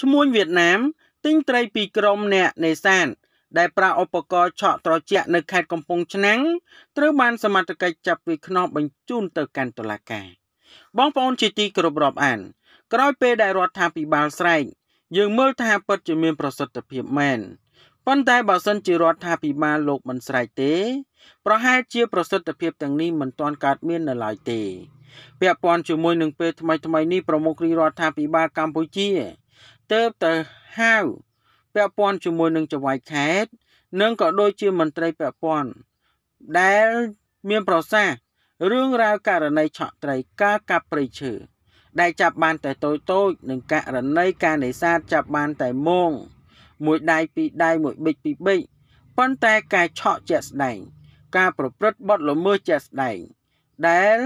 ឈ្មួញវៀតណាមទិញត្រីពីក្រុមអ្នកនេសាទដែលប្រើឧបករណ៍ឆក់ត្រជាក់នៅខេត្តកំពង់ឆ្នាំងត្រូវបានសមត្ថកិច្ចចាប់ពីខ្នងបញ្ជូនទៅកាន់តុលាការបងប្អូនជាទីគោរពរាប់អាន ក្រោយពេលដែលរដ្ឋាភិបាលស្រែកយើងមើលថាពិតជាមានប្រសិទ្ធភាពមែនប៉ុន្តែបើសិនជារដ្ឋាភិបាលលោកមិនស្រែកទេប្រហែលជាប្រសិទ្ធភាពទាំងនេះមិនទាន់កើតមាននៅឡើយទេពាក់ព័ន្ធជាមួយនឹងពេលថ្មីៗនេះប្រមុខរដ្ឋាភិបាលកម្ពុជាទើបទៅហៅពាក់ព័ន្ធជាមួយនឹងចវាយខេតនិងក៏ដូចជាមន្ត្រីពាក់ព័ន្ធដែលមានប្រសាសន៍រឿងរ៉ាវករណីឆក់ត្រីការកាប់ព្រៃឈើដែលចាប់បានតែតូចតូចនិងករណីការនេសាទចាប់បានតែមងមួយដៃពីរដៃមួយបិចពីរបិចប៉ុន្តែការឆក់ជាក់ស្ដែងការប្រព្រឹត្តបទល្មើសជាក់ស្ដែងដែល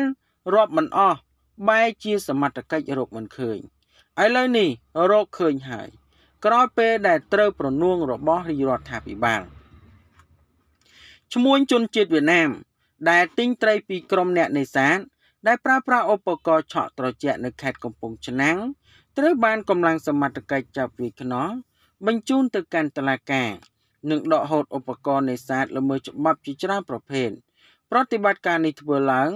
រាប់មិនអស់បែជា សមត្ថកិច្ចរកមិនឃើញ។ឥឡូវនេះរកឃើញហើយក្រោយពេលដែលត្រូវប្រនួងរបស់រាជរដ្ឋាភិបាលឈ្មួញជនជាតិវៀតណាម ដែលទិញត្រីពីក្រុមអ្នកនេសាទដែលប្រើប្រាស់ឧបករណ៍ឆក់ត្រជាក់នៅខេត្តកំពង់ឆ្នាំងត្រូវបានកម្លាំងសមត្ថកិច្ចចាប់វាខ្នងបញ្ជូនទៅកាន់តុលាការនិងដកហូតឧបករណ៍នេសាទល្មើសច្បាប់ជាច្រើនប្រភេទប្រតិបត្តិការនេះធ្វើឡើង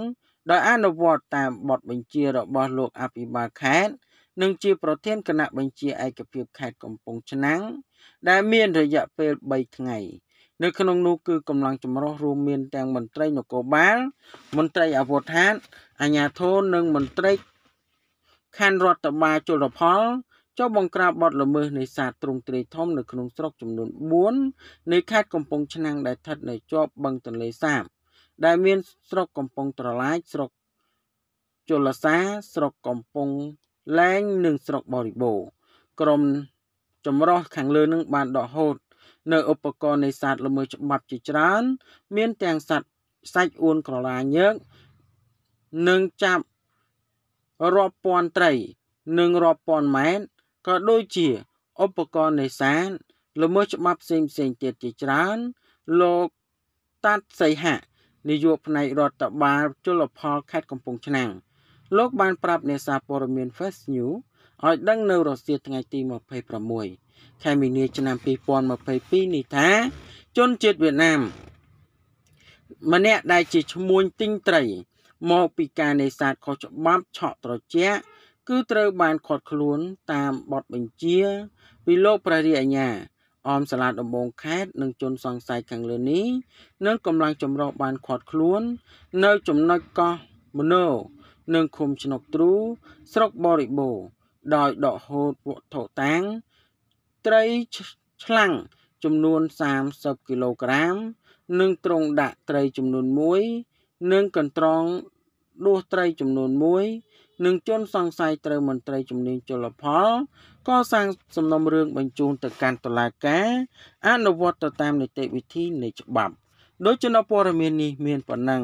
ដោយអនុវត្តតាមបទបញ្ជារបស់លោកអភិបាលខេត្តនិងជាប្រធានគណៈបញ្ជាឯកភាពខេត្តកំពង់ឆ្នាំងដែលមានរយៈពេល3ថ្ងៃនៅក្នុងនោះគឺកម្លាំងចម្រុះរួមមានទាំងមន្ត្រីនគរបាលមន្ត្រីអវតហាតអាជ្ញាធរនិងមន្ត្រីខណ្ឌរដ្ឋបាលជលផលចុះបង្ក្រាបបទល្មើសនេសាទទ្រង់ទ្រាយធំ នៅក្នុងស្រុកចំនួន4នៃខេត្តកំពង់ឆ្នាំងដែលស្ថិតនៅជាប់បឹងទន្លេសាប ដែលមាន ស្រុកកំពង់ត្រឡាចស្រុកជលសាស្រុកកំពង់លែងនឹងស្រុកបរិបូរក្រមចម្រោះខាងលើនឹងបានដកហូត នៅឧបករណ៍នេសាទល្មើសច្បាប់ជាច្រើន មានទាំងសត្វសាច់អួនក្រឡាញើកនិងចាប់រាប់ពាន់ត្រីនិងរាប់ពាន់ម៉ែត្រក៏ដូចជាឧបករណ៍នេសាទល្មើសច្បាប់ផ្សេងផ្សេងទៀតជាច្រើន លោកតាត់សីហៈនាយកផ្នែករដ្ឋបាលជលផល ខេត្តកំពង់ឆ្នាំងលោកបានប្រាប់អ្នកសារព័ត៌មាន Fast News ឲ្យដឹងនៅរសៀលថ្ងៃទី26ខែមីនាឆ្នាំ2022នេះថា ជនជាតិវៀតណាមម្នាក់ដែលជាឈ្មួញទិញត្រី មកពីការនេសាទខុសច្បាប់ឆក់ត្រជាក់គឺត្រូវបានឃាត់ខ្លួនតាមបទបញ្ជា ពីលោកព្រះរាជអាជ្ញាអមសាលាដំបងខេត្តនិងជនសង្ស័យខាងលើនេះនឹងកំឡុងចម្រោះបានឃាត់ខ្លួន នៅចំណុចកោះមនោនិងឃុំឆ្នុកទ្រូស្រុកបរិបូរដោយដកហូតវត្ថុតាំងត្រីឆ្លាំងចំនួន30គីឡូក្រាមនិងទ្រុងដាក់ត្រីចំនួន1និងកន្ត្រងដួសត្រីចំនួន1និងជនសង្ស័យត្រូវមន្ត្រីជំនាញចលផលក៏សាងសំណុំរឿងបញ្ជូនទៅកាន់តុលាការអនុវត្តទៅតាមនីតិវិធីនៃច្បាប់ដូចជានៅព័ត៌មាននេះមានប៉ុណ្ណឹង